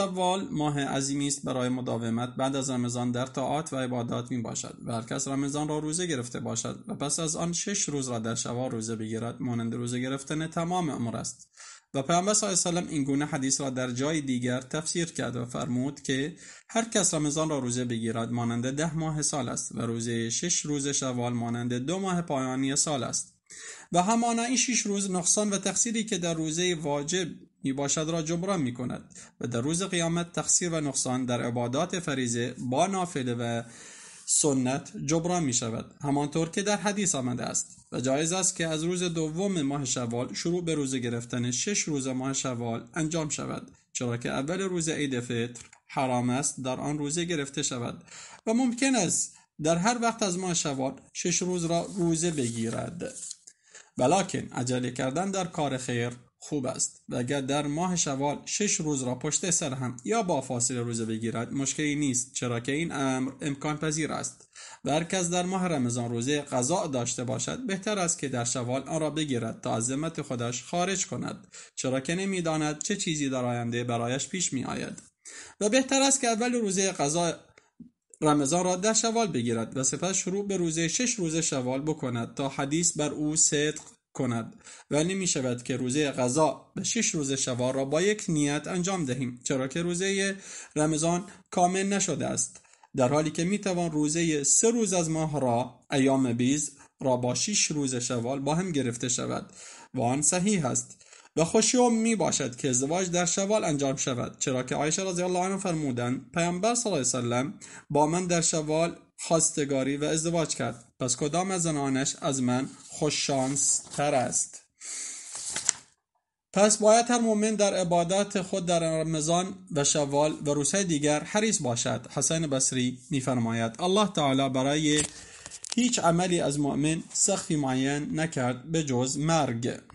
شوال ماه عظیمی است برای مداومت بعد از رمضان در طاعات و عبادات می باشد و هر کس رمضان را روزه گرفته باشد و پس از آن شش روز را در شوال روزه بگیرد مانند روزه گرفتن تمام عمر است و پیامبر صلی الله علیه و این گونه حدیث را در جای دیگر تفسیر کرد و فرمود که هر کس رمضان را روزه بگیرد مانند ده ماه سال است و روزه شش روز شوال مانند دو ماه پایانی سال است و همانا این شش روز نقصان و تقصیری که در روزه واجب می باشد را جبران می کند و در روز قیامت تقصیر و نقصان در عبادات فریزه با نافله و سنت جبران می شود همانطور که در حدیث آمده است و جایز است که از روز دوم ماه شوال شروع به روزه گرفتن شش روز ماه شوال انجام شود چرا که اول روز عید فطر حرام است در آن روزه گرفته شود و ممکن است در هر وقت از ماه شوال شش روز را روزه بگیرد ولکن عجله کردن در کار خیر خوب است و اگر در ماه شوال شش روز را پشت سر هم یا با فاصله روزه بگیرد مشکلی نیست چرا که این امر امکان پذیر است و هر کس در ماه رمضان روزه قضا داشته باشد بهتر است که در شوال آن را بگیرد تا از خودش خارج کند چرا که نمیداند چه چیزی در آینده برایش پیش می آید و بهتر است که اول روزه قضا رمضان را در شوال بگیرد و سپس شروع به روزه شش روز شوال بکند تا حدیث بر او صدق کند و نمی شود که روزه غذا به شش روز شوال را با یک نیت انجام دهیم چرا که روزه رمضان کامل نشده است در حالی که می توان روزه سه روز از ماه را ایام بیز را با شش روز شوال با هم گرفته شود و آن صحیح است و خوشیوم می باشد که ازدواج در شوال انجام شود چرا که عایشه رضی الله عنها فرمودند پیامبر صلی الله علیه وسلم با من در شوال خواستگاری و ازدواج کرد پس کدام از زنانش از من خوششانس تر است پس باید هر مؤمن در عبادات خود در رمضان و شوال و روزهای دیگر حریص باشد حسین بصری میفرماید الله تعالی برای هیچ عملی از مؤمن سخی معین نکرد به جز مرگ